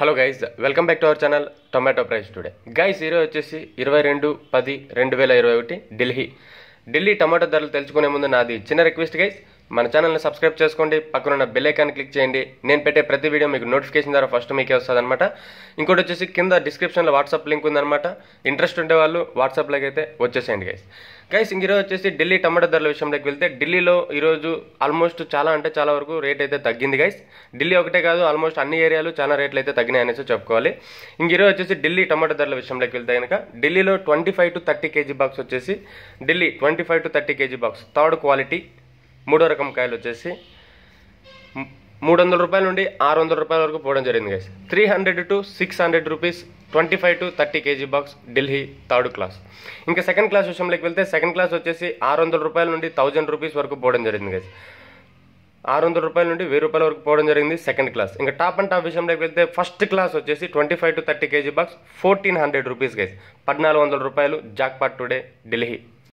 hello guys welcome back to our channel tomato price today guys ఈరోజు వచ్చేసి ఇరవై రెండు పది రెండు వేల ఇరవై ఒకటి ఢిల్లీ ఢిల్లీ టమాటో ధరలు తెలుసుకునే ముందు నాది చిన్న రిక్వెస్ట్ గైజ్ మన ఛానల్ని సబ్స్క్రైబ్ చేసుకోండి పక్కనున్న బెల్ ఐకాన్ క్లిక్ చేయండి నేను పెట్టే ప్రతి వీడియో మీకు నోటిఫికేషన్ ద్వారా ఫస్ట్ మీకే అనమాట ఇంకోటి వచ్చేసి కింద డిస్క్రిప్షన్లో వాట్సాప్ లింక్ ఉందన్నమాట ఇంట్రెస్ట్ ఉండే వాళ్ళు వాట్సాప్లోకి అయితే వచ్చేసేయండి గైస్ గైస్ ఇంక ఈరోజు వచ్చేసి ఢిల్లీ టమాటా ధరల విషయంలోకి వెళ్తే ఢిల్లీలో ఈరోజు ఆల్మోస్ట్ చాలా అంటే చాలా వరకు రేట్ అయితే తగ్గింది గైస్ ఢిల్లీ ఒకటే కాదు ఆల్మోస్ట్ అన్ని ఏరియాలు చాలా రేట్లు అయితే తగ్గినాయి చెప్పుకోవాలి ఇంక ఈరోజు వచ్చేసి ఢిల్లీ టమాటా ధరల విషయంలోకి వెళ్తే కనుక ఢిల్లీలో twenty five to thirty KG box వచ్చేసి Delhi twenty five to thirty KG box third quality మూడో రకం కాయలు వచ్చేసి మూడు వందల రూపాయల నుండి ఆరు వందల రూపాయల వరకు పోవడం జరిగింది guys three hundred to six hundred rupees twenty five to thirty KG box Delhi third class ఇంకా సెకండ్ క్లాస్ విషయంలోకి వెళ్తే సెకండ్ క్లాస్ వచ్చేసి ఆరు వందల రూపాయల నుండి థౌజండ్ రూపీస్ వరకు పోవడం జరిగింది గైస్ ఆరు వందల రూపాయల నుండి వెయ్యి రూపాయల వరకు పోవడం జరిగింది సెకండ్ క్లాస్ ఇంకా టాప్ అండ్ టాప్ విషయంలోకి వెళ్తే ఫస్ట్ క్లాస్ వచ్చేసి twenty five to thirty KG box fourteen hundred rupees guys పద్నాలుగు వందల రూపాయలు జాక్పాట్ టుడే ఢిల్లీ